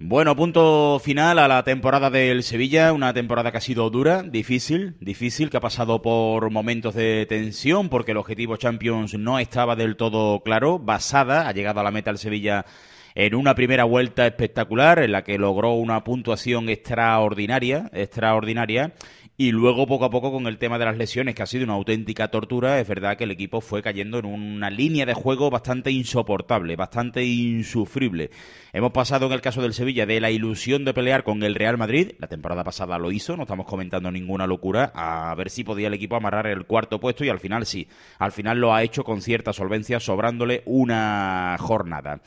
Bueno, punto final a la temporada del Sevilla, una temporada que ha sido dura, difícil, difícil, que ha pasado por momentos de tensión porque el objetivo Champions no estaba del todo claro, basada, ha llegado a la meta el Sevilla en una primera vuelta espectacular en la que logró una puntuación extraordinaria, extraordinaria, y luego poco a poco con el tema de las lesiones, que ha sido una auténtica tortura, es verdad que el equipo fue cayendo en una línea de juego bastante insoportable, bastante insufrible. Hemos pasado en el caso del Sevilla de la ilusión de pelear con el Real Madrid, la temporada pasada lo hizo, no estamos comentando ninguna locura, a ver si podía el equipo amarrar el cuarto puesto y al final sí, al final lo ha hecho con cierta solvencia, sobrándole una jornada.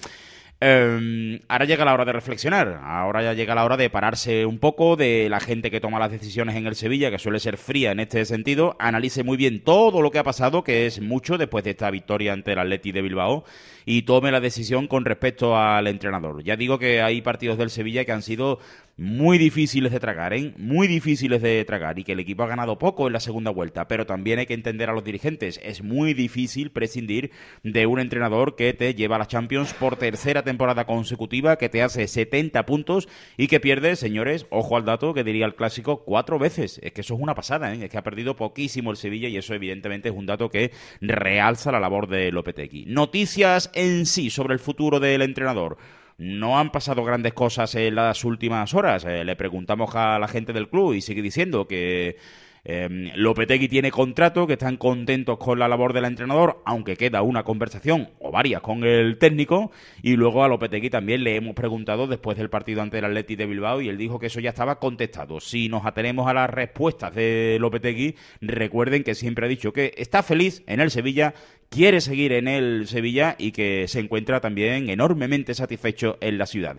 Em, ahora llega la hora de reflexionar, ahora ya llega la hora de pararse un poco, de la gente que toma las decisiones en el Sevilla, que suele ser fría en este sentido, analice muy bien todo lo que ha pasado, que es mucho después de esta victoria ante el Atleti de Bilbao, y tome la decisión con respecto al entrenador. Ya digo que hay partidos del Sevilla que han sido muy difíciles de tragar, ¿eh? muy difíciles de tragar y que el equipo ha ganado poco en la segunda vuelta, pero también hay que entender a los dirigentes, es muy difícil prescindir de un entrenador que te lleva a la Champions por tercera temporada consecutiva, que te hace 70 puntos y que pierde, señores, ojo al dato que diría el clásico, cuatro veces, es que eso es una pasada, ¿eh? es que ha perdido poquísimo el Sevilla y eso evidentemente es un dato que realza la labor de Lopetegui. Noticias en sí sobre el futuro del entrenador no han pasado grandes cosas en las últimas horas. Eh, le preguntamos a la gente del club y sigue diciendo que Em, Lopetegui tiene contrato, que están contentos con la labor del entrenador, aunque queda una conversación o varias con el técnico. Y luego a Lopetegui también le hemos preguntado después del partido ante el Atleti de Bilbao y él dijo que eso ya estaba contestado. Si nos atenemos a las respuestas de Lopetegui, recuerden que siempre ha dicho que está feliz en el Sevilla, quiere seguir en el Sevilla y que se encuentra también enormemente satisfecho en la ciudad.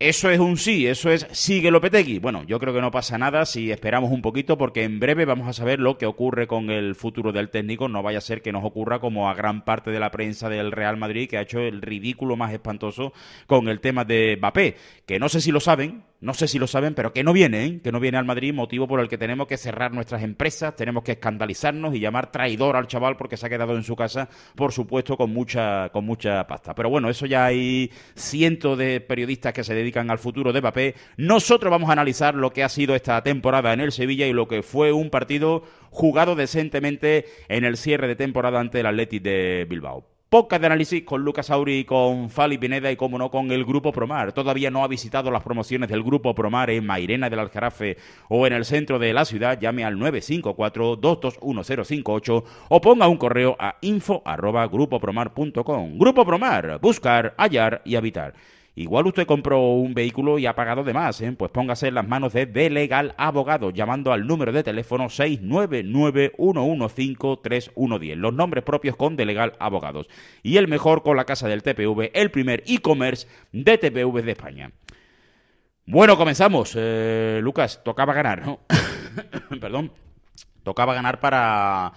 Eso es un sí, eso es sigue Lopetegui. Bueno, yo creo que no pasa nada si esperamos un poquito porque en breve vamos a saber lo que ocurre con el futuro del técnico. No vaya a ser que nos ocurra como a gran parte de la prensa del Real Madrid que ha hecho el ridículo más espantoso con el tema de Mbappé, que no sé si lo saben, no sé si lo saben, pero que no viene, ¿eh? que no viene al Madrid, motivo por el que tenemos que cerrar nuestras empresas, tenemos que escandalizarnos y llamar traidor al chaval porque se ha quedado en su casa, por supuesto, con mucha, con mucha pasta. Pero bueno, eso ya hay cientos de periodistas que se dedican al futuro de Papé. Nosotros vamos a analizar lo que ha sido esta temporada en el Sevilla y lo que fue un partido jugado decentemente en el cierre de temporada ante el Athletic de Bilbao. Pocas de análisis con Lucas Auri con Fali Pineda y, como no, con el Grupo Promar. Todavía no ha visitado las promociones del Grupo Promar en Mairena del Aljarafe o en el centro de la ciudad. Llame al 954-221058 o ponga un correo a info.grupopromar.com. Grupo Promar, buscar, hallar y habitar. Igual usted compró un vehículo y ha pagado de más, ¿eh? pues póngase en las manos de The Legal Abogado llamando al número de teléfono 699-115-3110. Los nombres propios con The Legal Abogados. Y el mejor con la casa del TPV, el primer e-commerce de TPV de España. Bueno, comenzamos. Eh, Lucas, tocaba ganar, ¿no? Perdón. Tocaba ganar para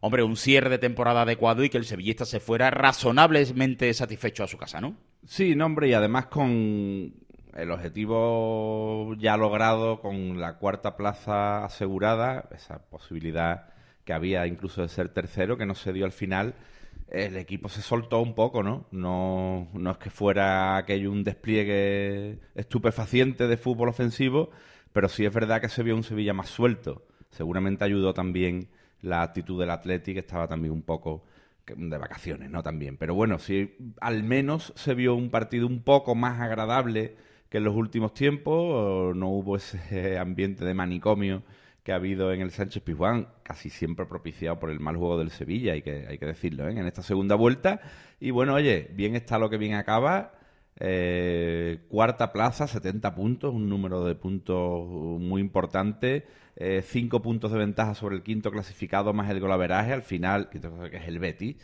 hombre, un cierre de temporada adecuado y que el sevillista se fuera razonablemente satisfecho a su casa, ¿no? Sí, no, hombre, y además con el objetivo ya logrado, con la cuarta plaza asegurada, esa posibilidad que había incluso de ser tercero, que no se dio al final, el equipo se soltó un poco, ¿no? No, no es que fuera aquello un despliegue estupefaciente de fútbol ofensivo, pero sí es verdad que se vio un Sevilla más suelto. Seguramente ayudó también la actitud del Atlético que estaba también un poco de vacaciones, ¿no? También. Pero bueno, sí, al menos se vio un partido un poco más agradable que en los últimos tiempos. No hubo ese ambiente de manicomio que ha habido en el Sánchez Pizjuán, casi siempre propiciado por el mal juego del Sevilla, hay que, hay que decirlo, ¿eh? en esta segunda vuelta. Y bueno, oye, bien está lo que bien acaba. Eh, cuarta plaza, 70 puntos, un número de puntos muy importante. Eh, cinco puntos de ventaja sobre el quinto clasificado más el golaveraje. Al final, que es el Betis,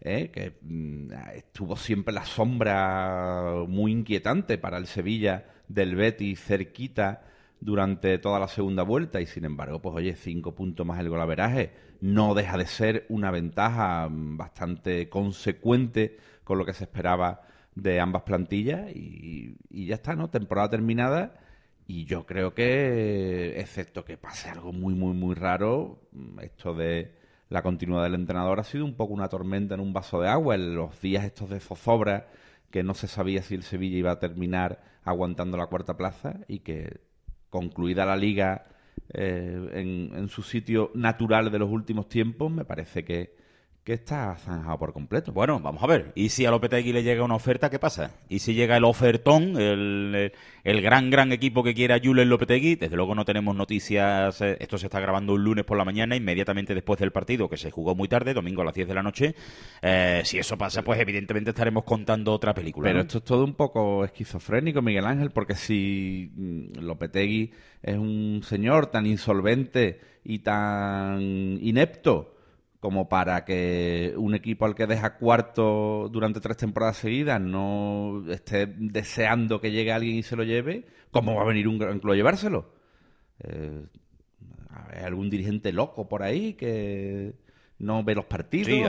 eh, que mm, ah, estuvo siempre la sombra muy inquietante para el Sevilla del Betis cerquita durante toda la segunda vuelta y sin embargo, pues oye, cinco puntos más el golaveraje no deja de ser una ventaja mm, bastante consecuente con lo que se esperaba de ambas plantillas y, ya está, ¿no? Temporada terminada. Y yo creo que, excepto que pase algo muy, muy, muy raro, esto de la continuidad del entrenador ha sido un poco una tormenta en un vaso de agua. En los días estos de zozobra, que no se sabía si el Sevilla iba a terminar aguantando la cuarta plaza y que concluida la liga eh, en, su sitio natural de los últimos tiempos, me parece que que está zanjado por completo. Bueno, vamos a ver. ¿Y si a Lopetegui le llega una oferta, qué pasa? ¿Y si llega el ofertón, el, gran, gran equipo que quiera Julen Lopetegui? Desde luego no tenemos noticias. Eh, esto se está grabando un lunes por la mañana, inmediatamente después del partido, que se jugó muy tarde, domingo a las 10 de la noche. Eh, si eso pasa, pues evidentemente estaremos contando otra película. Pero esto es todo un poco esquizofrénico, Miguel Ángel, porque si mm, Lopetegui es un señor tan insolvente y tan inepto como para que un equipo al que deja cuarto durante tres temporadas seguidas no esté deseando que llegue alguien y se lo lleve, ¿cómo va a venir un gran club a llevárselo? Eh, ¿Hay algún dirigente loco por ahí que no ve los partidos? Sí,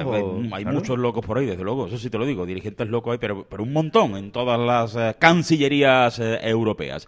hay, muchos locos por ahí, desde luego, eso sí te lo digo, dirigentes locos hay, pero, pero un montón en todas las eh, cancillerías eh, europeas.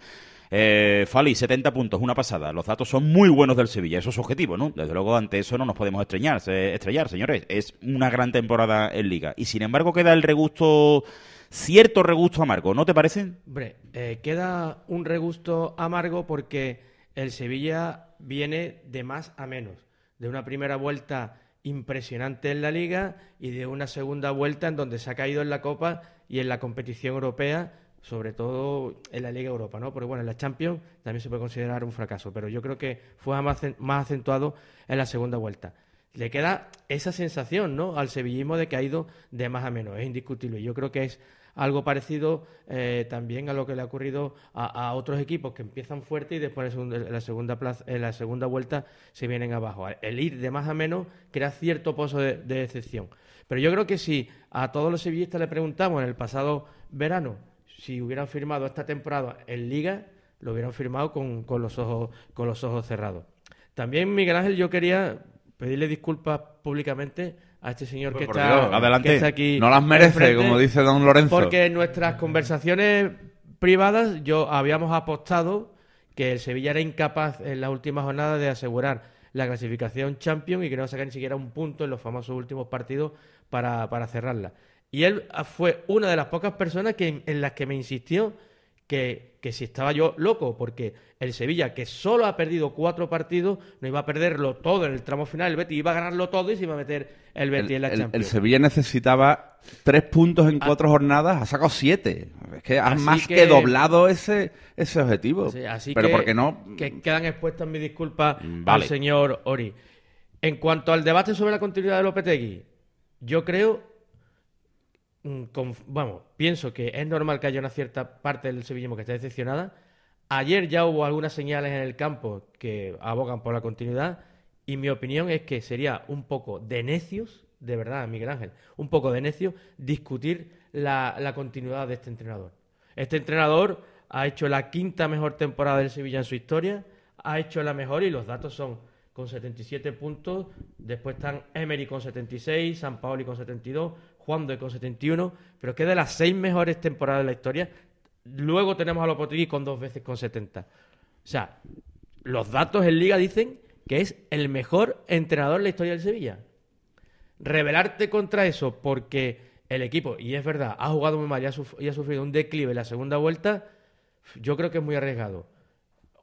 Eh, Fali, 70 puntos, una pasada. Los datos son muy buenos del Sevilla, eso es objetivo, ¿no? Desde luego, ante eso no nos podemos estrellar, estrellar señores. Es una gran temporada en Liga. Y sin embargo, queda el regusto cierto regusto amargo, ¿no te parece? Hombre, eh, queda un regusto amargo porque el Sevilla viene de más a menos, de una primera vuelta impresionante en la liga y de una segunda vuelta en donde se ha caído en la Copa y en la competición europea sobre todo en la Liga Europa, ¿no? Porque bueno, en la Champions también se puede considerar un fracaso, pero yo creo que fue más acentuado en la segunda vuelta. Le queda esa sensación, ¿no? Al sevillismo de que ha ido de más a menos, es indiscutible. Y Yo creo que es algo parecido eh, también a lo que le ha ocurrido a, otros equipos que empiezan fuerte y después en, la segunda en la segunda vuelta se vienen abajo. El ir de más a menos crea cierto pozo de, de decepción. Pero yo creo que si a todos los sevillistas le preguntamos en el pasado verano si hubieran firmado esta temporada en Liga, lo hubieran firmado con, con, los, ojos, con los ojos cerrados. También, Miguel Ángel, yo quería pedirle disculpas públicamente a este señor que, está, adelante. aquí. No las merece, como dice don Lorenzo. Porque en nuestras conversaciones privadas yo habíamos apostado que el Sevilla era incapaz en las últimas jornadas de asegurar la clasificación Champions y que no sacar ni siquiera un punto en los famosos últimos partidos para, para cerrarla. Y él ah, fue una de las pocas personas que, en las que me insistió que, si estaba yo loco, porque el Sevilla, que solo ha perdido cuatro partidos, no iba a perderlo todo en el tramo final, el Betis iba a ganarlo todo y se iba a meter el Betis en la Champions. El Sevilla necesitaba tres puntos en ah. cuatro jornadas, ha sacado siete. Es que ha más que, doblado ese, ese objetivo. Sí, así Pero que, porque no... que quedan expuestas mis disculpas al mm, señor Ori. En cuanto al debate sobre la continuidad de Lopetegui, yo creo Mm, vamos, pienso que es normal que haya una cierta parte del sevillismo que esté decepcionada. Ayer ya hubo algunas señales en el campo que abogan por la continuidad y mi opinión es que sería un poco de necios, de verdad, Miguel Ángel, un poco de necios discutir la, la continuidad de este entrenador. Este entrenador ha hecho la quinta mejor temporada del Sevilla en su historia, ha hecho la mejor y los datos son con 77 puntos, después están Emery con 76, San Paoli con 72, jugando con 71, pero que de las seis mejores temporadas de la historia, luego tenemos a Lopetegui con dos veces con 70. O sea, los datos en Liga dicen que es el mejor entrenador de la historia del Sevilla. Rebelarte contra eso porque el equipo, y es verdad, ha jugado muy mal y ha, sufrido un declive en la segunda vuelta, yo creo que es muy arriesgado.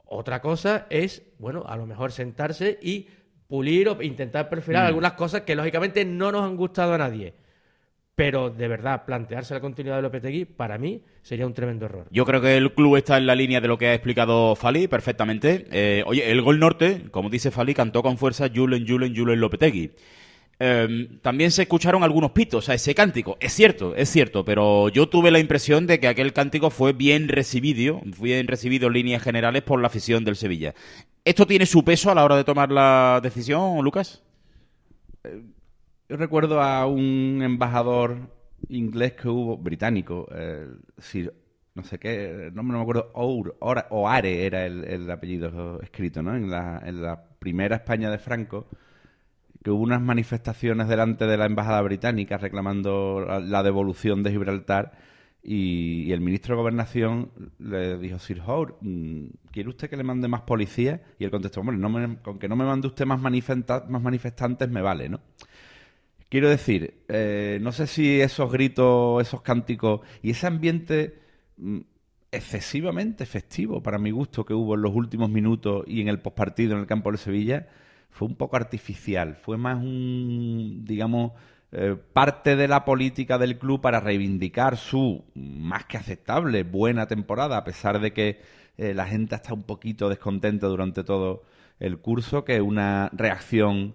Otra cosa es, bueno, a lo mejor sentarse y pulir o intentar perfilar mm. algunas cosas que lógicamente no nos han gustado a nadie. Pero de verdad, plantearse la continuidad de Lopetegui, para mí, sería un tremendo error. Yo creo que el club está en la línea de lo que ha explicado Fali perfectamente. Eh, oye, el gol norte, como dice Fali, cantó con fuerza Julen, Julen, Julen Lopetegui. Em, también se escucharon algunos pitos a ese cántico. Es cierto, es cierto, pero yo tuve la impresión de que aquel cántico fue bien recibido, bien recibido en líneas generales por la afición del Sevilla. ¿Esto tiene su peso a la hora de tomar la decisión, Lucas? Eh, yo recuerdo a un embajador inglés que hubo, británico, eh, no sé qué, no, me acuerdo, Our, Oare era el, apellido escrito, ¿no? En la, primera España de Franco, que hubo unas manifestaciones delante de la embajada británica reclamando la, devolución de Gibraltar. Y, el ministro de Gobernación le dijo, Sir Howard, mm, ¿quiere usted que le mande más policía? Y él contestó, hombre, con que no me mande usted más, más manifestantes me vale, ¿no? Quiero decir, eh, no sé si esos gritos, esos cánticos y ese ambiente mm, excesivamente festivo para mi gusto que hubo en los últimos minutos y en el pospartido en el campo de Sevilla fue un poco artificial, fue más un, digamos, eh, parte de la política del club para reivindicar su más que aceptable buena temporada, a pesar de que eh, la gente está un poquito descontenta durante todo el curso, que una reacción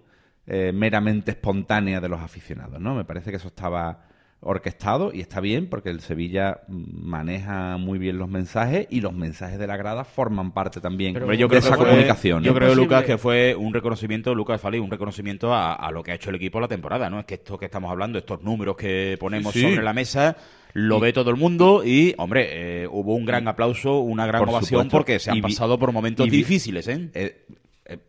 eh, meramente espontánea de los aficionados, ¿no? Me parece que eso estaba orquestado y está bien porque el Sevilla maneja muy bien los mensajes y los mensajes de la grada forman parte también de esa comunicación. Yo creo, Lucas, que fue un reconocimiento, Lucas Fali, un reconocimiento a, lo que ha hecho el equipo la temporada, ¿no? Es que esto que estamos hablando, estos números que ponemos sobre la mesa, lo ve todo el mundo y, hombre, eh, hubo un gran aplauso, una gran ovación porque se han pasado por momentos difíciles, ¿eh? eh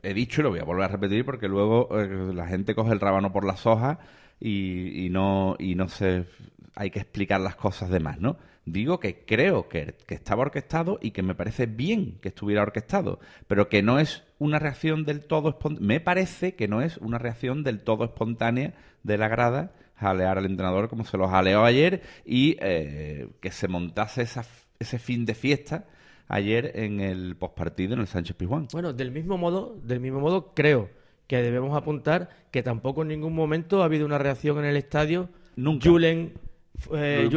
he, dicho y lo voy a volver a repetir porque luego eh, la gente coge el rábano por las hojas y, no, y no se... Hay que explicar las cosas de más, ¿no? Digo que creo que, estaba orquestado y que me parece bien que estuviera orquestado, pero que no es una reacción del todo espontánea. Me parece que no es una reacción del todo espontánea de la grada jalear al entrenador como se lo jaleó ayer y eh, que se montase ese fin de fiesta ayer en el postpartido en el Sánchez Pizjuán. Bueno, del mismo modo, del mismo modo creo que debemos apuntar que tampoco en ningún momento ha habido una reacción en el estadio. Nunca. Julen eh,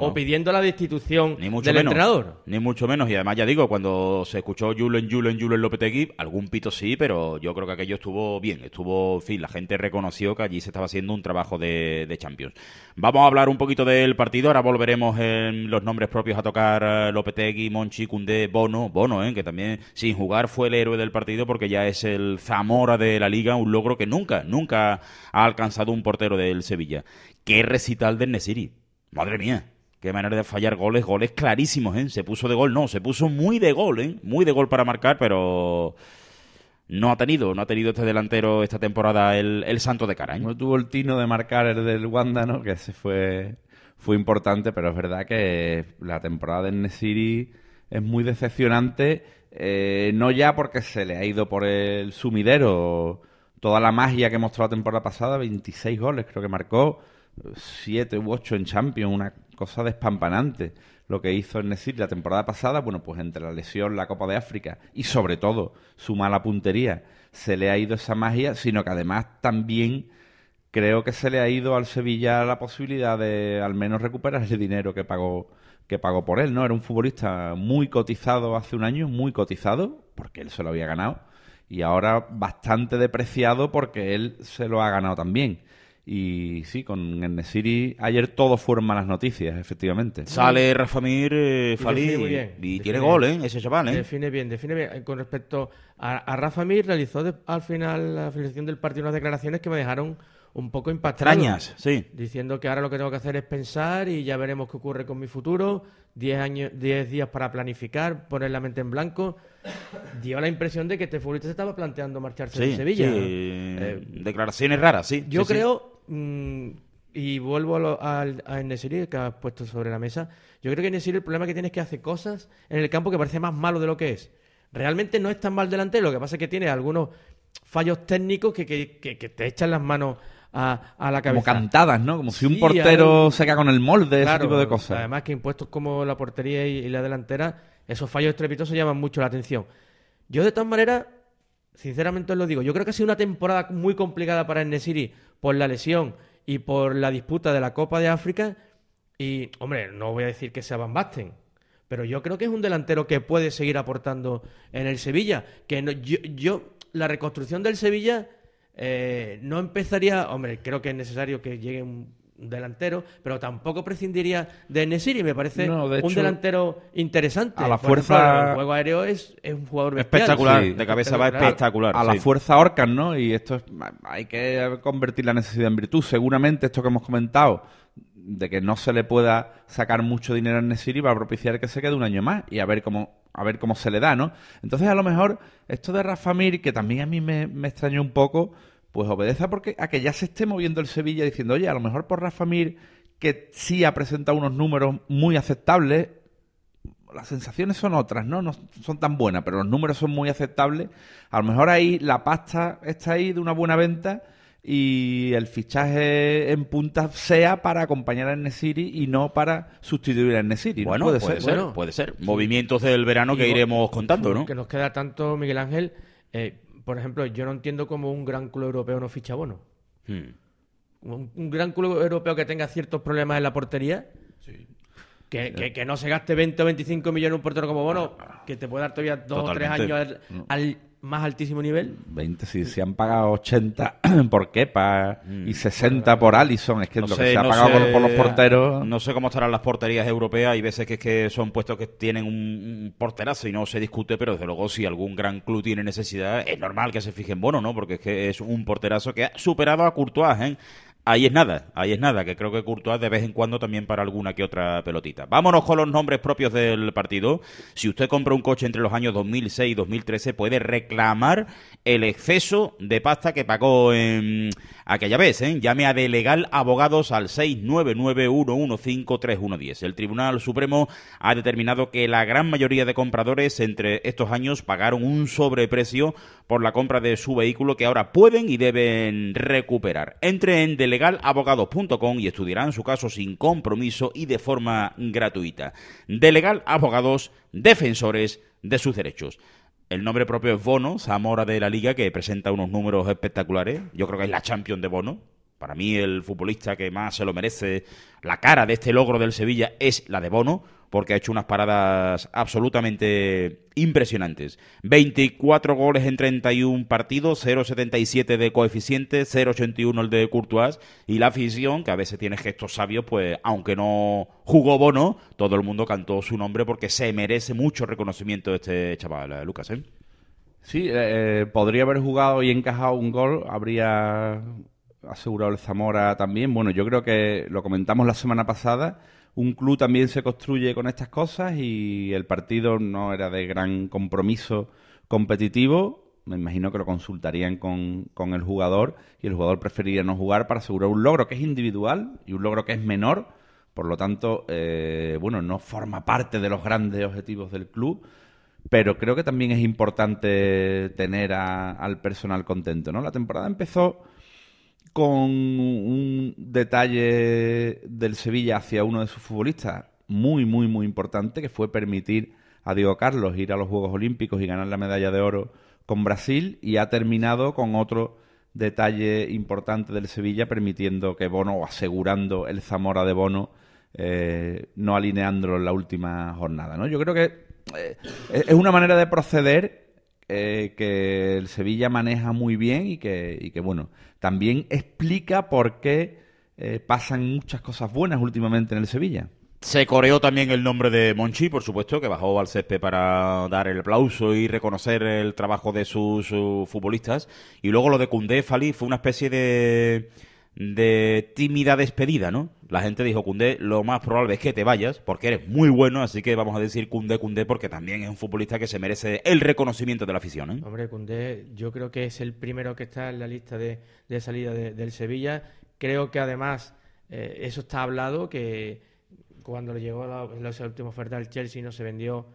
o pidiendo la destitución del entrenador. Ni mucho menos. Y además, ya digo, cuando se escuchó Julen, Julen, Julen Lopetegui, algún pito sí, pero yo creo que aquello estuvo bien. Estuvo, en fin, la gente reconoció que allí se estaba haciendo un trabajo de, Champions. Vamos a hablar un poquito del partido. Ahora volveremos en los nombres propios a tocar eh, Lopetegui, Monchi, Cundé, Bono. Bono, eh, que también sin jugar fue el héroe del partido porque ya es el Zamora de la Liga, un logro que nunca, nunca ha alcanzado un portero del Sevilla qué recital del Nesiri. Madre mía, qué manera de fallar goles, goles clarísimos, ¿eh? Se puso de gol, no, se puso muy de gol, ¿eh? Muy de gol para marcar, pero no ha tenido, no ha tenido este delantero esta temporada el, santo de cara. No tuvo el tino de marcar el del Wanda, ¿no? Que ese fue, fue importante, pero es verdad que la temporada del Nesiri es muy decepcionante, eh, no ya porque se le ha ido por el sumidero toda la magia que mostró la temporada pasada, 26 goles creo que marcó, siete u ocho en Champions, una cosa despampanante lo que hizo en decir, la temporada pasada, bueno, pues entre la lesión, la Copa de África y sobre todo su mala puntería, se le ha ido esa magia, sino que además también creo que se le ha ido al Sevilla la posibilidad de al menos recuperar el dinero que pagó que pagó por él, ¿no? Era un futbolista muy cotizado hace un año, muy cotizado, porque él se lo había ganado, y ahora bastante depreciado porque él se lo ha ganado también. Y sí, con el Nesiri ayer todo fueron malas noticias, efectivamente. Sale Rafa Mir, eh, Falí, y, tiene gol, ¿eh? Ese chaval, ¿eh? Define bien, define bien. Eh, con respecto a, Rafa Mir, realizó al final la finalización del partido unas declaraciones que me dejaron un poco impactadas, Extrañas, sí. Diciendo que ahora lo que tengo que hacer es pensar y ya veremos qué ocurre con mi futuro. Diez, años, diez días para planificar, poner la mente en blanco dio la impresión de que este futbolista se estaba planteando marcharse de Sevilla. Sí. Eh, declaraciones raras, sí. Yo creo, mm, y vuelvo a, lo, que has puesto sobre la mesa, yo creo que Enesiri el problema que tienes es que hace cosas en el campo que parece más malo de lo que es. Realmente no es tan mal delantero, lo que pasa es que tiene algunos fallos técnicos que, te echan las manos a, a, la cabeza. Como cantadas, ¿no? Como si un portero se cae con el molde, ese tipo de cosas. Además que impuestos como la portería y la delantera esos fallos estrepitosos llaman mucho la atención. Yo, de todas maneras, sinceramente os lo digo, yo creo que ha sido una temporada muy complicada para el Nesiri por la lesión y por la disputa de la Copa de África. Y, hombre, no voy a decir que sea Van Basten, pero yo creo que es un delantero que puede seguir aportando en el Sevilla. Que yo, la reconstrucción del Sevilla eh, no empezaría, hombre, creo que es necesario que llegue un delantero, pero tampoco prescindiría de Nesiri, me parece un delantero interesante. A la fuerza el juego aéreo es, un jugador espectacular, de cabeza va espectacular. A, la fuerza Orcas, ¿no? Y esto hay que convertir la necesidad en virtud, seguramente esto que hemos comentado de que no se le pueda sacar mucho dinero a Nesiri va a propiciar que se quede un año más y a ver cómo a ver cómo se le da, ¿no? Entonces, a lo mejor esto de Rafa Mir, que también a mí me extrañó un poco, pues obedece a porque, a que ya se esté moviendo el Sevilla diciendo, oye, a lo mejor por Rafa Mir, que sí ha presentado unos números muy aceptables, las sensaciones son otras, ¿no? No son tan buenas, pero los números son muy aceptables. A lo mejor ahí la pasta está ahí de una buena venta y el fichaje en punta sea para acompañar a Nesiri y no para sustituir a Nesiri. Bueno, puede, ser, puede ser. Movimientos del verano que iremos contando, ¿no? Que nos queda tanto, Miguel Ángel. Eh, por ejemplo, yo no entiendo cómo un gran club europeo no ficha bono. Hmm. Un, gran club europeo que tenga ciertos problemas en la portería. Que, no se gaste 20 o 25 millones en un portero como Bono, ah, ah. que te puede dar todavía dos o tres años al, más altísimo nivel. 20, si se han pagado 80 por Kepa y 60 mm. por Allison, es que no lo que se ha pagado por, los porteros. No sé cómo estarán las porterías europeas, hay veces que, es que son puestos que tienen un porterazo y no se discute, pero desde luego si algún gran club tiene necesidad, es normal que se fijen bueno ¿no? Porque es que es un porterazo que ha superado a Courtois, ¿eh? ahí es nada, ahí es nada, que creo que Courtois de vez en cuando también para alguna que otra pelotita. Vámonos con los nombres propios del partido. Si usted compra un coche entre los años 2006 y 2013, puede reclamar el exceso de pasta que pagó en aquella vez. ¿eh? Llame a Delegal Abogados al 699 115 El Tribunal Supremo ha determinado que la gran mayoría de compradores entre estos años pagaron un sobreprecio por la compra de su vehículo que ahora pueden y deben recuperar. Entre en Delegal legalabogados.com y estudiarán su caso sin compromiso y de forma gratuita. De Legal Abogados, defensores de sus derechos. El nombre propio es Bono, Zamora de la Liga, que presenta unos números espectaculares. Yo creo que es la champion de Bono. Para mí, el futbolista que más se lo merece, la cara de este logro del Sevilla es la de Bono porque ha hecho unas paradas absolutamente impresionantes. 24 goles en 31 partidos, 0,77 de coeficiente, 0,81 el de Courtois y la afición, que a veces tiene gestos sabios, pues aunque no jugó Bono, todo el mundo cantó su nombre porque se merece mucho reconocimiento este chaval, eh, Lucas. ¿eh? Sí, eh, podría haber jugado y encajado un gol, habría asegurado el Zamora también. Bueno, yo creo que lo comentamos la semana pasada un club también se construye con estas cosas y el partido no era de gran compromiso competitivo. Me imagino que lo consultarían con, con el jugador y el jugador preferiría no jugar para asegurar un logro que es individual y un logro que es menor. Por lo tanto, eh, bueno, no forma parte de los grandes objetivos del club pero creo que también es importante tener al personal contento, ¿no? La temporada empezó con un detalle del Sevilla hacia uno de sus futbolistas muy, muy, muy importante, que fue permitir a Diego Carlos ir a los Juegos Olímpicos y ganar la medalla de oro con Brasil, y ha terminado con otro detalle importante del Sevilla, permitiendo que Bono, o asegurando el Zamora de Bono, eh, no alineándolo en la última jornada. ¿no? Yo creo que eh, es una manera de proceder eh, que el Sevilla maneja muy bien y que, que bueno, también explica por qué eh, pasan muchas cosas buenas últimamente en el Sevilla. Se coreó también el nombre de Monchi, por supuesto, que bajó al césped para dar el aplauso y reconocer el trabajo de sus, futbolistas. Y luego lo de Cundé Fali fue una especie de, de tímida despedida, ¿no? la gente dijo, Cundé, lo más probable es que te vayas, porque eres muy bueno, así que vamos a decir Cundé, Cundé, porque también es un futbolista que se merece el reconocimiento de la afición. ¿eh? Hombre, Cundé, yo creo que es el primero que está en la lista de, salida del Sevilla. Creo que además eh, eso está hablado, que cuando le llegó la, última oferta al Chelsea no se vendió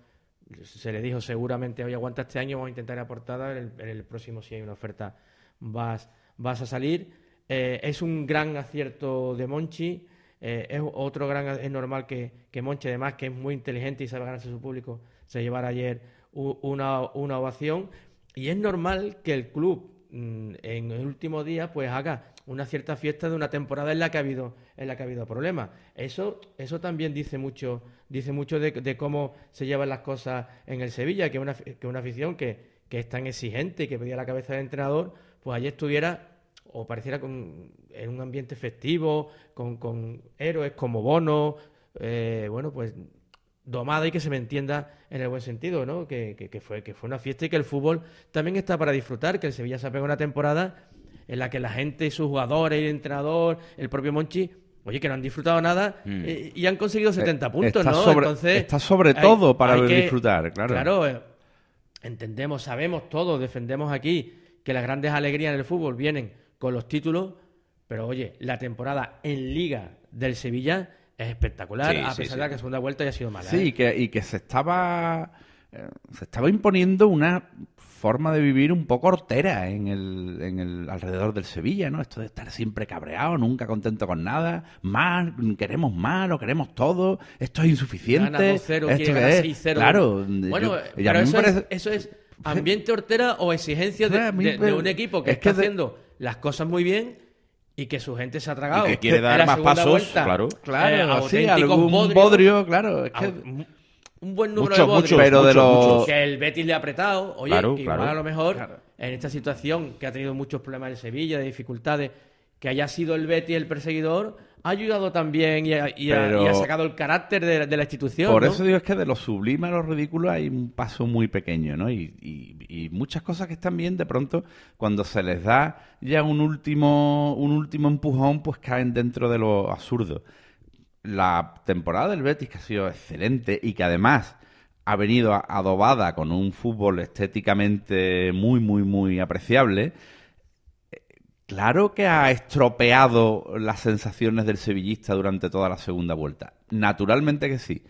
se le dijo seguramente, hoy aguanta este año, vamos a intentar la en el, próximo si hay una oferta vas, vas a salir. Eh, es un gran acierto de Monchi, eh, es otro gran, es normal que, que Monche, además, que es muy inteligente y sabe ganarse su público, se llevara ayer una, ovación. Y es normal que el club mm, en el último día pues haga una cierta fiesta de una temporada en la que ha habido en la que ha habido problemas eso eso también dice mucho dice mucho de, de cómo se llevan las cosas en el Sevilla que una una afición que, que es tan exigente y que pedía la cabeza del entrenador pues allí estuviera o pareciera con, en un ambiente festivo, con, héroes como Bono, eh, bueno, pues domada y que se me entienda en el buen sentido, ¿no? Que, fue, que fue una fiesta y que el fútbol también está para disfrutar, que el Sevilla se pegado una temporada en la que la gente, y sus jugadores, el entrenador, el propio Monchi, oye, que no han disfrutado nada mm. y, han conseguido 70 eh, puntos, ¿no? Entonces, está sobre todo para disfrutar, claro. Claro, eh, entendemos, sabemos todos, defendemos aquí que las grandes alegrías en el fútbol vienen con los títulos, pero oye, la temporada en Liga del Sevilla es espectacular, a pesar de que la segunda vuelta haya sido mala. Sí, ¿eh? y, que, y que se estaba eh, se estaba imponiendo una forma de vivir un poco hortera en el, en el, alrededor del Sevilla, ¿no? Esto de estar siempre cabreado, nunca contento con nada, más, queremos más, lo queremos todo, esto es insuficiente. Esto es, claro, bueno, pero eso, es, eso, es, ambiente hortera o exigencia de, un equipo que está haciendo las cosas muy bien y que su gente se ha tragado. que quiere dar más pasos, claro. Claro, eh, algún bodrio, claro. Ah, un, buen número de bodrios. pero de Que el Betis le ha apretado. Oye, igual a lo mejor en esta situación que ha tenido muchos problemas en Sevilla, de dificultades, que haya sido el Betis el perseguidor ha ayudado también y ha, sacado el carácter de, la institución. Por eso digo, es que de lo sublime a lo ridículo hay un paso muy pequeño, ¿no? Y, y, muchas cosas que están bien, de pronto, cuando se les da ya un último, un último empujón, pues caen dentro de lo absurdo. La temporada del Betis, que ha sido excelente y que además ha venido adobada con un fútbol estéticamente muy, muy, muy apreciable, Claro que ha estropeado las sensaciones del sevillista durante toda la segunda vuelta. Naturalmente que sí.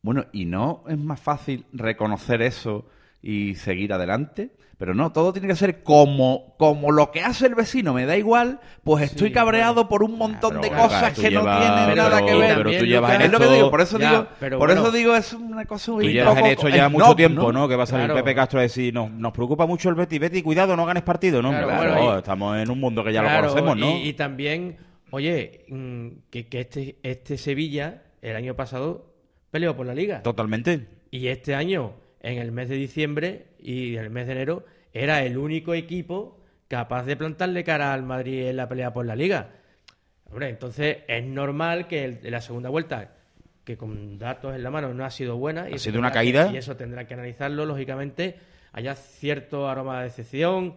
Bueno, ¿y no es más fácil reconocer eso y seguir adelante. Pero no, todo tiene que ser como, como lo que hace el vecino, me da igual, pues estoy cabreado por un ah, montón de cosas que no tienen nada que ver. Pero tú llevas en es esto, lo que digo, por eso digo, por eso digo, es una cosa muy Tú llevas en esto ya mucho tiempo, ¿no? Que va a salir Pepe Castro a decir, nos, nos preocupa mucho el Betty, Betty, cuidado, no ganes partido, ¿no? Claro, estamos en un mundo que ya lo conocemos, ¿no? Y, y también, oye, mm, que, que este, este Sevilla, el año pasado, peleó por la liga. Totalmente. Y este año en el mes de diciembre y en el mes de enero era el único equipo capaz de plantarle cara al Madrid en la pelea por la liga. Hombre, entonces es normal que el, la segunda vuelta, que con datos en la mano no ha sido buena, y una caída. y eso tendrá que analizarlo, lógicamente, haya cierto aroma de decepción.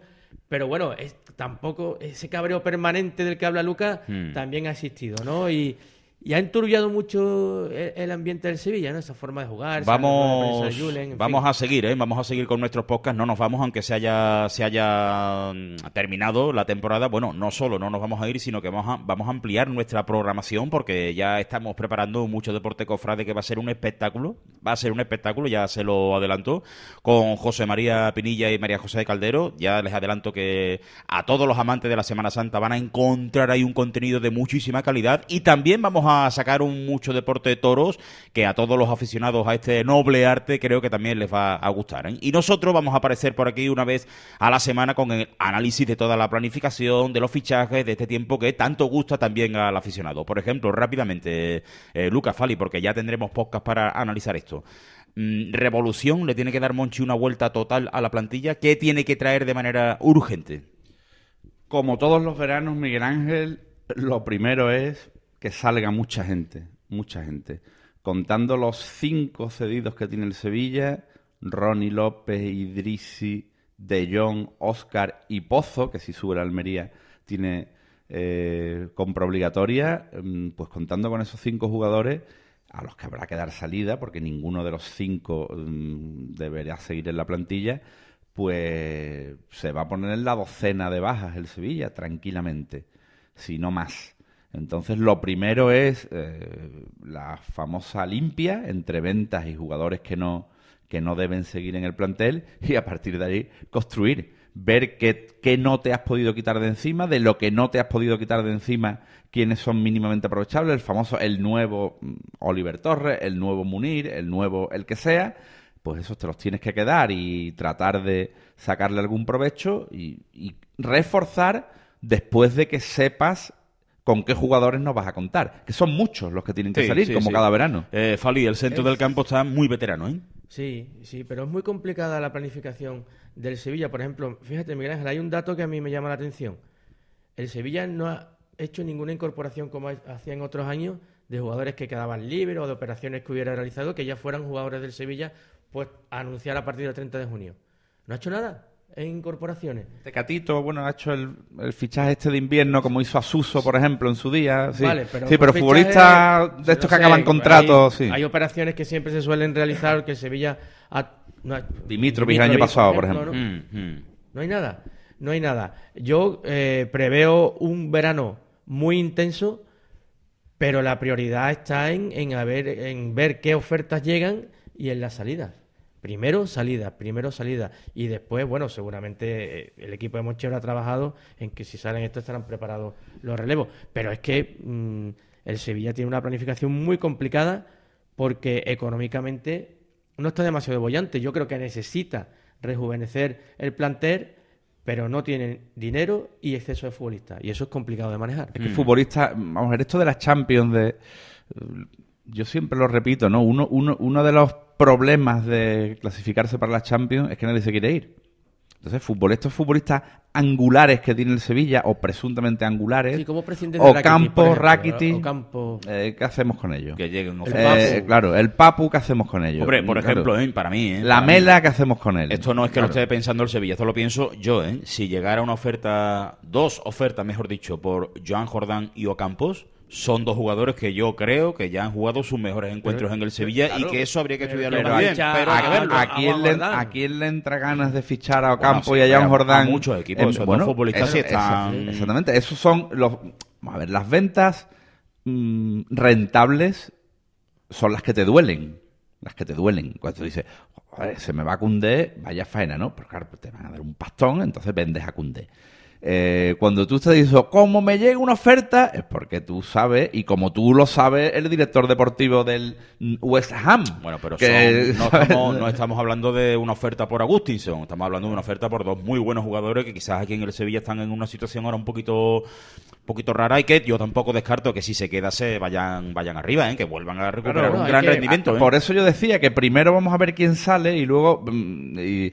Pero bueno, tampoco ese cabreo permanente del que habla Lucas hmm. también ha existido, ¿no? Y, y ha enturbiado mucho eh, el, ambiente del Sevilla, ¿no? Esa forma de jugar. Vamos, vamos a seguir, ¿eh? Vamos a seguir con nuestros podcasts. No nos vamos, aunque se haya, se haya mm, terminado la temporada. Bueno, no solo no nos vamos a ir, sino que vamos a, vamos a ampliar nuestra programación porque ya estamos preparando mucho deporte cofrade que va a ser un espectáculo. Va a ser un espectáculo, ya se lo adelanto con José María Pinilla y María José de Caldero. Ya les adelanto que a todos los amantes de la Semana Santa van a encontrar ahí un contenido de muchísima calidad y también vamos a a sacar un mucho deporte de toros que a todos los aficionados a este noble arte creo que también les va a gustar. ¿eh? Y nosotros vamos a aparecer por aquí una vez a la semana con el análisis de toda la planificación, de los fichajes, de este tiempo que tanto gusta también al aficionado. Por ejemplo, rápidamente, eh, Lucas Fali, porque ya tendremos podcast para analizar esto. Mm, ¿Revolución le tiene que dar Monchi una vuelta total a la plantilla? ¿Qué tiene que traer de manera urgente? Como todos los veranos, Miguel Ángel, lo primero es que salga mucha gente, mucha gente. Contando los cinco cedidos que tiene el Sevilla, Ronnie López, Idrisi, De Jong, Oscar y Pozo, que si sube la Almería tiene eh, compra obligatoria, mm, pues contando con esos cinco jugadores a los que habrá que dar salida, porque ninguno de los cinco mm, deberá seguir en la plantilla, pues se va a poner en la docena de bajas el Sevilla, tranquilamente, si no más. Entonces, lo primero es eh, la famosa limpia entre ventas y jugadores que no, que no deben seguir en el plantel y a partir de ahí construir, ver qué, no te has podido quitar de encima, de lo que no te has podido quitar de encima, quiénes son mínimamente aprovechables, el famoso, el nuevo mm, Oliver Torres, el nuevo Munir, el nuevo, el que sea, pues esos te los tienes que quedar y tratar de sacarle algún provecho y reforzar después de que sepas con qué jugadores nos vas a contar. Que son muchos los que tienen que salir, como cada verano. Eh, Fali, el centro del campo está muy veterano, ¿eh? Sí, sí, pero es muy complicada la planificación del Sevilla. Por ejemplo, fíjate, Miguel Ángel, hay un dato que a mí me llama la atención. El Sevilla no ha hecho ninguna incorporación como hacía en otros años de jugadores que quedaban libres o de operaciones que hubiera realizado que ya fueran jugadores del Sevilla, pues a anunciar a partir del 30 de junio. No ha hecho nada en incorporaciones. Tecatito, bueno, ha hecho el, fichaje este de invierno, como hizo Asuso, por ejemplo, en su día. Sí, pero, futbolistas de estos que acaban contratos. Hay, operaciones que siempre se suelen realizar, que Sevilla. Ha, el año pasado, por ejemplo. Mm, mm. no, hay nada, no hay nada. Yo eh, preveo un verano muy intenso, pero la prioridad está en, haber, en ver qué ofertas llegan y en las salidas primero salida, primero salida. Y después, bueno, seguramente eh, el equipo de Monchero ha trabajado en que si salen estos estarán preparados los relevos. Pero es que mm, el Sevilla tiene una planificación muy complicada porque económicamente no está demasiado bollante. Yo creo que necesita rejuvenecer el plantel pero no tienen dinero y exceso de futbolistas. Y eso es complicado de manejar. Es que futbolistas, vamos a ver, esto de las Champions, de, yo siempre lo repito, ¿no? Uno, uno, uno de los problemas de clasificarse para la Champions es que nadie se quiere ir. Entonces, futbolistas, futbolistas angulares que tiene el Sevilla, o presuntamente angulares, sí, como o, eh, ¿qué hacemos con ellos? Que eh, Claro, el Papu, ¿qué hacemos con ellos? por ejemplo, ¿eh? para mí... la Mela, ¿qué hacemos con él? Esto no es que lo esté pensando el Sevilla, esto lo pienso yo, ¿eh? Si llegara una oferta, dos ofertas, mejor dicho, por Joan Jordán y Ocampos son dos jugadores que yo creo que ya han jugado sus mejores encuentros en el Sevilla y que eso habría que estudiarlo pero, bien. a, a, quién le, entra ganas de fichar a Ocampo y a Jan Jordán? muchos equipos, eh, futbolistas exactamente, esos son los... a ver, las ventas mm, rentables son las que te duelen. Las que te duelen. Cuando tú dices, Joder, se me va a Cundé, vaya faena, ¿no? Pero claro, te van a dar un pastón, entonces vendes a Cundé. Eh, cuando tú te dices ¿cómo me llega una oferta? Es porque tú sabes, y como tú lo sabes, el director deportivo del West Ham. Bueno, pero no, estamos, hablando de una oferta por Agustinson, estamos hablando de una oferta por dos muy buenos jugadores que quizás aquí en el Sevilla están en una situación ahora un poquito poquito rara y que yo tampoco descarto que si se queda se vayan vayan arriba, ¿eh? que vuelvan a recuperar un gran rendimiento. ¿eh? Por eso yo decía que primero vamos a ver quién sale y luego... Mm,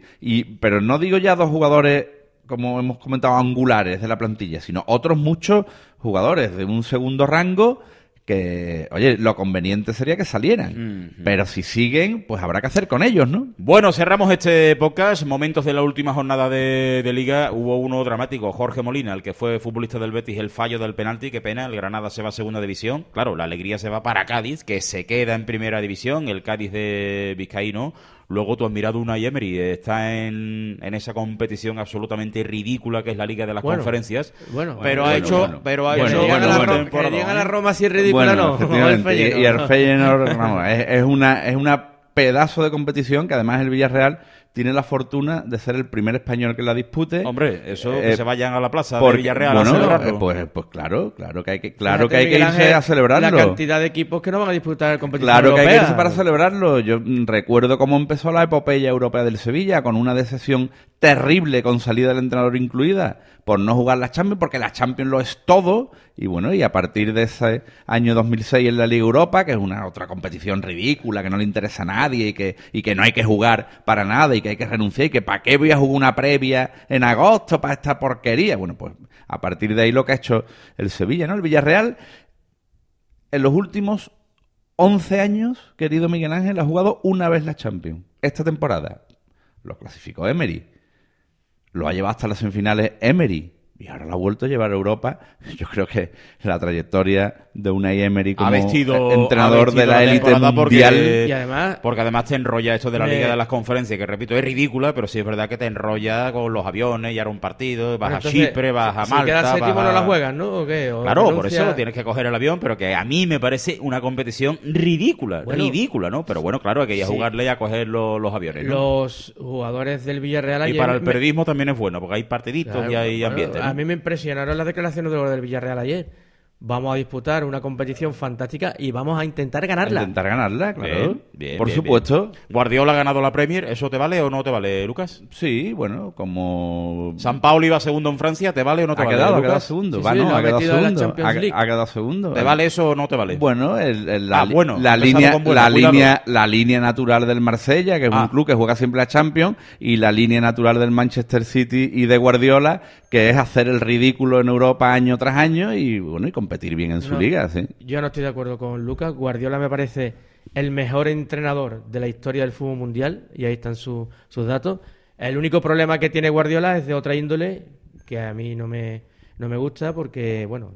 pero no digo ya dos jugadores como hemos comentado, angulares de la plantilla, sino otros muchos jugadores de un segundo rango que, oye, lo conveniente sería que salieran. Pero si siguen, pues habrá que hacer con ellos, ¿no? Bueno, cerramos este podcast. Momentos de la última jornada de, de, Liga. Hubo uno dramático. Jorge Molina, el que fue futbolista del Betis, el fallo del penalti. Qué pena, el Granada se va a segunda división. Claro, la alegría se va para Cádiz, que se queda en primera división. El Cádiz de Vizcaíno Luego tú has mirado una Yemery está en, esa competición absolutamente ridícula que es la Liga de las Conferencias. Bueno, pero ha hecho, pero ha hecho Roma, que llega así ridícula, no. y, el Feyenoord, vamos, es, es una es una pedazo de competición que además el Villarreal tiene la fortuna de ser el primer español que la dispute. Hombre, eso que eh, se vayan a la plaza de Villarreal a celebrarlo. Eh, pues, eh, pues, claro, claro que hay que, claro que, hay irse a celebrarlo. La cantidad de equipos que no van a disputar el competición Claro que hay que irse para celebrarlo. Yo mm, recuerdo cómo empezó la epopeya europea del Sevilla con una decepción terrible con salida del entrenador incluida por no jugar la Champions, porque la Champions lo es todo. Y bueno, y a partir de ese año 2006 en la Liga Europa, que es una otra competición ridícula, que no le interesa a nadie y que, que no hay que jugar para nada y que hay que renunciar y que para qué voy a jugar una previa en agosto para esta porquería. Bueno, pues a partir de ahí lo que ha hecho el Sevilla, ¿no? El Villarreal en los últimos 11 años, querido Miguel Ángel, ha jugado una vez la Champions. Esta temporada lo clasificó Emery lo ha llevado hasta las semifinales Emery, y ahora lo ha vuelto a llevar a Europa. Yo creo que la trayectoria de una Emery como ha vestido, entrenador de la élite mundial... Porque, además, te enrolla esto de la Liga de las Conferencias, que repito, es ridícula, pero sí es verdad que te enrolla con los aviones y ahora un partido, vas a Chipre, vas a Malta... no la juegas, ¿no? claro, por eso lo tienes que coger el avión, pero que a mí me parece una competición ridícula, ridícula, ¿no? Pero bueno, claro, hay que ir a jugarle y a coger los, aviones, Los jugadores del Villarreal... Y para el periodismo también es bueno, porque hay partiditos y hay ambientes a mí me impresionaron las declaraciones de los del Villarreal ayer vamos a disputar una competición fantástica y vamos a intentar ganarla. intentar ganarla, claro. Bien, Por supuesto. Guardiola ha ganado la Premier, ¿eso te vale o no te vale, Lucas? Sí, bueno, como... San Paulo iba segundo en Francia, ¿te vale o no te ha vale, quedado, Lucas? Ha quedado segundo, ha, quedado segundo. ¿Te vale eso o no te vale? Bueno, el, la, ah, bueno, la, línea, la, línea, la línea natural del Marsella, que es un ah. club que juega siempre a Champions, y la línea natural del Manchester City y de Guardiola, que es hacer el ridículo en Europa año tras año y, bueno, y competir bien en su liga. Yo no estoy de acuerdo con Lucas. Guardiola me parece el mejor entrenador de la historia del fútbol mundial, y ahí están sus datos. El único problema que tiene Guardiola es de otra índole, que a mí no me, no me gusta, porque, bueno,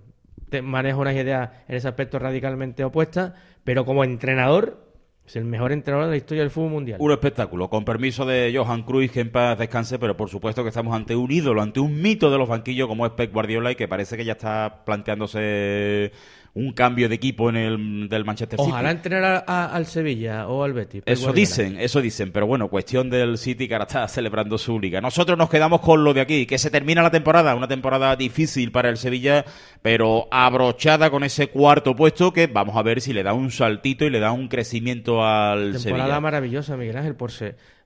te manejo unas ideas en ese aspecto radicalmente opuestas, pero como entrenador es el mejor entrenador de la historia del fútbol mundial. Un espectáculo. Con permiso de Johan Cruyff, que en paz descanse, pero por supuesto que estamos ante un ídolo, ante un mito de los banquillos como es Pep Guardiola y que parece que ya está planteándose un cambio de equipo en el del Manchester City. Ojalá entrenar al Sevilla o al Betis. Pues eso dicen, eso dicen, pero bueno, cuestión del City que ahora está celebrando su liga. Nosotros nos quedamos con lo de aquí, que se termina la temporada, una temporada difícil para el Sevilla, pero abrochada con ese cuarto puesto que vamos a ver si le da un saltito y le da un crecimiento al temporada Una Temporada maravillosa, Miguel Ángel, por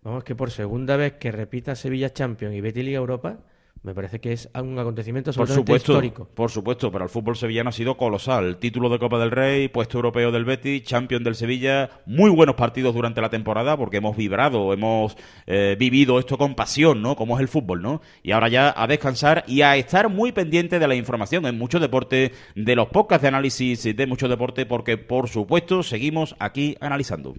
vamos que por segunda vez que repita Sevilla Champions y Betis Liga Europa me parece que es un acontecimiento histórico. Por supuesto, para el fútbol sevillano ha sido colosal. Título de Copa del Rey, puesto europeo del Betis, campeón del Sevilla, muy buenos partidos durante la temporada porque hemos vibrado, hemos eh, vivido esto con pasión, ¿no? Como es el fútbol, ¿no? Y ahora ya a descansar y a estar muy pendiente de la información en Mucho Deporte, de los podcasts de análisis de Mucho Deporte porque por supuesto seguimos aquí analizando.